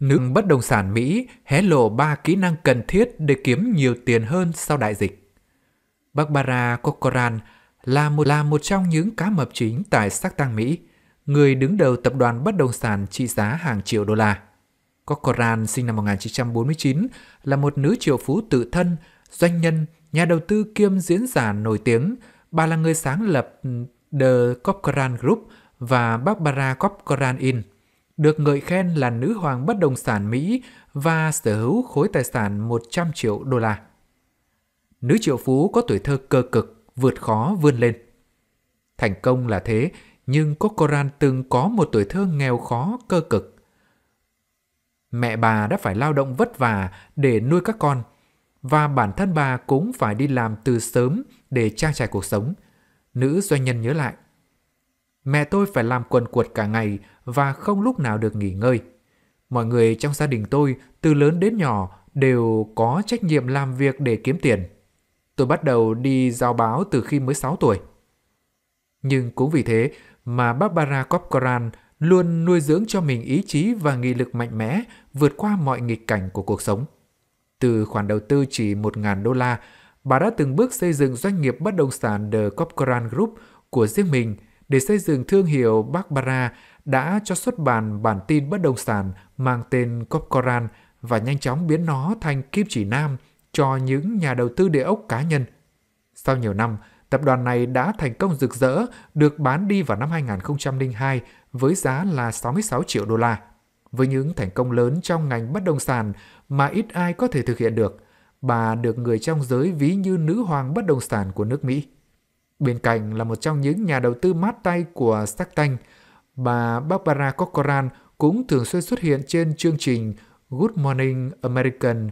Nước bất động sản Mỹ hé lộ 3 kỹ năng cần thiết để kiếm nhiều tiền hơn sau đại dịch. Barbara Corcoran là một, là một trong những cá mập chính tại sắc tăng Mỹ, người đứng đầu tập đoàn bất động sản trị giá hàng triệu đô la. Corcoran sinh năm 1949 là một nữ triệu phú tự thân, doanh nhân, nhà đầu tư kiêm diễn giả nổi tiếng. Bà là người sáng lập ừ, The Corcoran Group và Barbara Corcoran Inc được ngợi khen là nữ hoàng bất động sản Mỹ và sở hữu khối tài sản 100 triệu đô la. Nữ triệu phú có tuổi thơ cơ cực, vượt khó vươn lên. Thành công là thế, nhưng Corcoran từng có một tuổi thơ nghèo khó, cơ cực. Mẹ bà đã phải lao động vất vả để nuôi các con, và bản thân bà cũng phải đi làm từ sớm để trang trải cuộc sống. Nữ doanh nhân nhớ lại. Mẹ tôi phải làm quần cuột cả ngày và không lúc nào được nghỉ ngơi. Mọi người trong gia đình tôi, từ lớn đến nhỏ, đều có trách nhiệm làm việc để kiếm tiền. Tôi bắt đầu đi giao báo từ khi mới 6 tuổi. Nhưng cũng vì thế mà Barbara Corcoran luôn nuôi dưỡng cho mình ý chí và nghị lực mạnh mẽ vượt qua mọi nghịch cảnh của cuộc sống. Từ khoản đầu tư chỉ 1.000 đô la, bà đã từng bước xây dựng doanh nghiệp bất động sản The Corcoran Group của riêng mình để xây dựng thương hiệu Barbara đã cho xuất bản bản tin bất động sản mang tên Copcoran và nhanh chóng biến nó thành kim chỉ nam cho những nhà đầu tư địa ốc cá nhân. Sau nhiều năm, tập đoàn này đã thành công rực rỡ, được bán đi vào năm 2002 với giá là 66 triệu đô la. Với những thành công lớn trong ngành bất động sản mà ít ai có thể thực hiện được, bà được người trong giới ví như nữ hoàng bất động sản của nước Mỹ. Bên cạnh là một trong những nhà đầu tư mát tay của Stacktank, bà Barbara Corcoran cũng thường xuyên xuất hiện trên chương trình Good Morning American.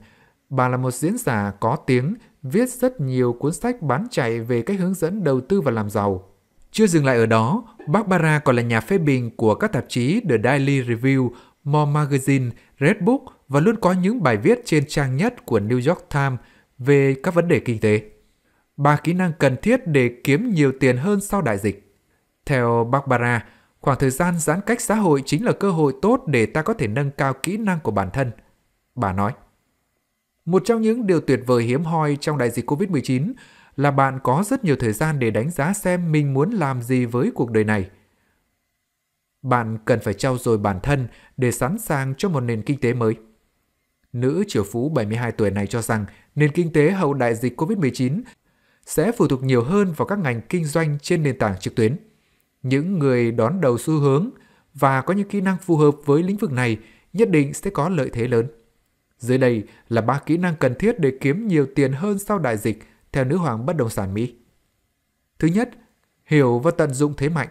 Bà là một diễn giả có tiếng, viết rất nhiều cuốn sách bán chạy về cách hướng dẫn đầu tư và làm giàu. Chưa dừng lại ở đó, Barbara còn là nhà phê bình của các tạp chí The Daily Review, More Magazine, Redbook và luôn có những bài viết trên trang nhất của New York Times về các vấn đề kinh tế ba kỹ năng cần thiết để kiếm nhiều tiền hơn sau đại dịch. Theo Barbara, khoảng thời gian giãn cách xã hội chính là cơ hội tốt để ta có thể nâng cao kỹ năng của bản thân. Bà nói. Một trong những điều tuyệt vời hiếm hoi trong đại dịch COVID-19 là bạn có rất nhiều thời gian để đánh giá xem mình muốn làm gì với cuộc đời này. Bạn cần phải trau dồi bản thân để sẵn sàng cho một nền kinh tế mới. Nữ triệu phú 72 tuổi này cho rằng nền kinh tế hậu đại dịch COVID-19 sẽ phụ thuộc nhiều hơn vào các ngành kinh doanh trên nền tảng trực tuyến. Những người đón đầu xu hướng và có những kỹ năng phù hợp với lĩnh vực này nhất định sẽ có lợi thế lớn. Dưới đây là ba kỹ năng cần thiết để kiếm nhiều tiền hơn sau đại dịch theo nữ hoàng bất động sản Mỹ. Thứ nhất, hiểu và tận dụng thế mạnh.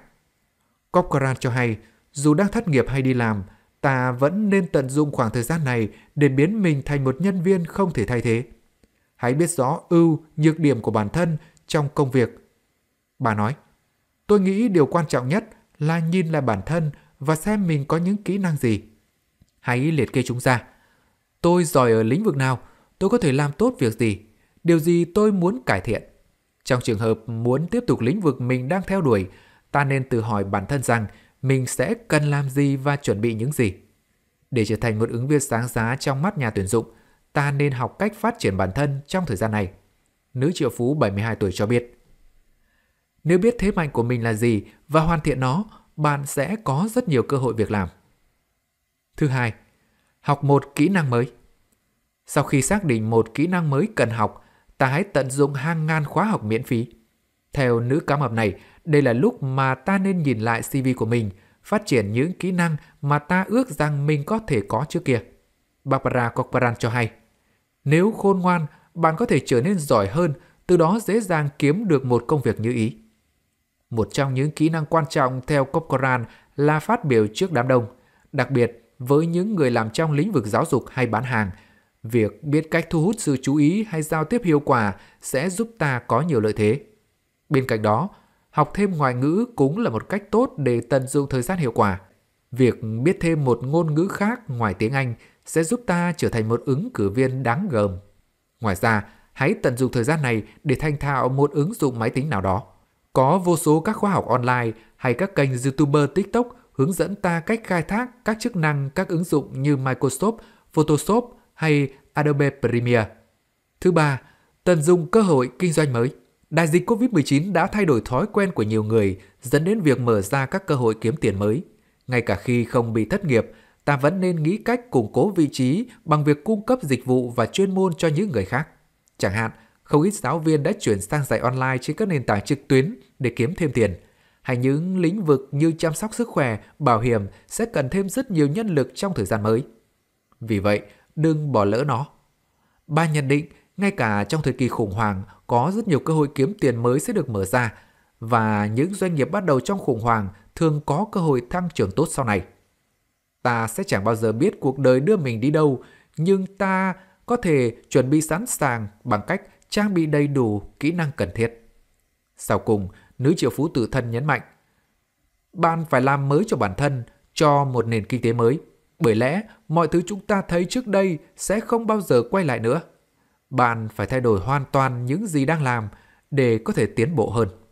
Corcoran cho hay, dù đang thất nghiệp hay đi làm, ta vẫn nên tận dụng khoảng thời gian này để biến mình thành một nhân viên không thể thay thế hãy biết rõ ưu, nhược điểm của bản thân trong công việc. Bà nói, tôi nghĩ điều quan trọng nhất là nhìn lại bản thân và xem mình có những kỹ năng gì. Hãy liệt kê chúng ra. Tôi giỏi ở lĩnh vực nào, tôi có thể làm tốt việc gì, điều gì tôi muốn cải thiện. Trong trường hợp muốn tiếp tục lĩnh vực mình đang theo đuổi, ta nên tự hỏi bản thân rằng mình sẽ cần làm gì và chuẩn bị những gì. Để trở thành một ứng viên sáng giá trong mắt nhà tuyển dụng – ta nên học cách phát triển bản thân trong thời gian này. Nữ triệu phú 72 tuổi cho biết. Nếu biết thế mạnh của mình là gì và hoàn thiện nó, bạn sẽ có rất nhiều cơ hội việc làm. Thứ hai, học một kỹ năng mới. Sau khi xác định một kỹ năng mới cần học, ta hãy tận dụng hàng ngàn khóa học miễn phí. Theo nữ cá mập này, đây là lúc mà ta nên nhìn lại CV của mình, phát triển những kỹ năng mà ta ước rằng mình có thể có trước kia. Barbara Corcoran cho hay. Nếu khôn ngoan, bạn có thể trở nên giỏi hơn, từ đó dễ dàng kiếm được một công việc như ý. Một trong những kỹ năng quan trọng theo Corcoran là phát biểu trước đám đông, đặc biệt với những người làm trong lĩnh vực giáo dục hay bán hàng. Việc biết cách thu hút sự chú ý hay giao tiếp hiệu quả sẽ giúp ta có nhiều lợi thế. Bên cạnh đó, học thêm ngoại ngữ cũng là một cách tốt để tận dụng thời gian hiệu quả. Việc biết thêm một ngôn ngữ khác ngoài tiếng Anh – sẽ giúp ta trở thành một ứng cử viên đáng gờm. Ngoài ra, hãy tận dụng thời gian này để thành thạo một ứng dụng máy tính nào đó. Có vô số các khóa học online hay các kênh YouTuber TikTok hướng dẫn ta cách khai thác các chức năng các ứng dụng như Microsoft, Photoshop hay Adobe Premiere. Thứ ba, tận dụng cơ hội kinh doanh mới. Đại dịch COVID-19 đã thay đổi thói quen của nhiều người, dẫn đến việc mở ra các cơ hội kiếm tiền mới. Ngay cả khi không bị thất nghiệp, ta vẫn nên nghĩ cách củng cố vị trí bằng việc cung cấp dịch vụ và chuyên môn cho những người khác. Chẳng hạn, không ít giáo viên đã chuyển sang dạy online trên các nền tảng trực tuyến để kiếm thêm tiền. Hay những lĩnh vực như chăm sóc sức khỏe, bảo hiểm sẽ cần thêm rất nhiều nhân lực trong thời gian mới. Vì vậy, đừng bỏ lỡ nó. Ba nhận định, ngay cả trong thời kỳ khủng hoảng, có rất nhiều cơ hội kiếm tiền mới sẽ được mở ra và những doanh nghiệp bắt đầu trong khủng hoảng thường có cơ hội tăng trưởng tốt sau này. Ta sẽ chẳng bao giờ biết cuộc đời đưa mình đi đâu, nhưng ta có thể chuẩn bị sẵn sàng bằng cách trang bị đầy đủ kỹ năng cần thiết. Sau cùng, nữ triệu phú tự thân nhấn mạnh, bạn phải làm mới cho bản thân, cho một nền kinh tế mới. Bởi lẽ, mọi thứ chúng ta thấy trước đây sẽ không bao giờ quay lại nữa. Bạn phải thay đổi hoàn toàn những gì đang làm để có thể tiến bộ hơn.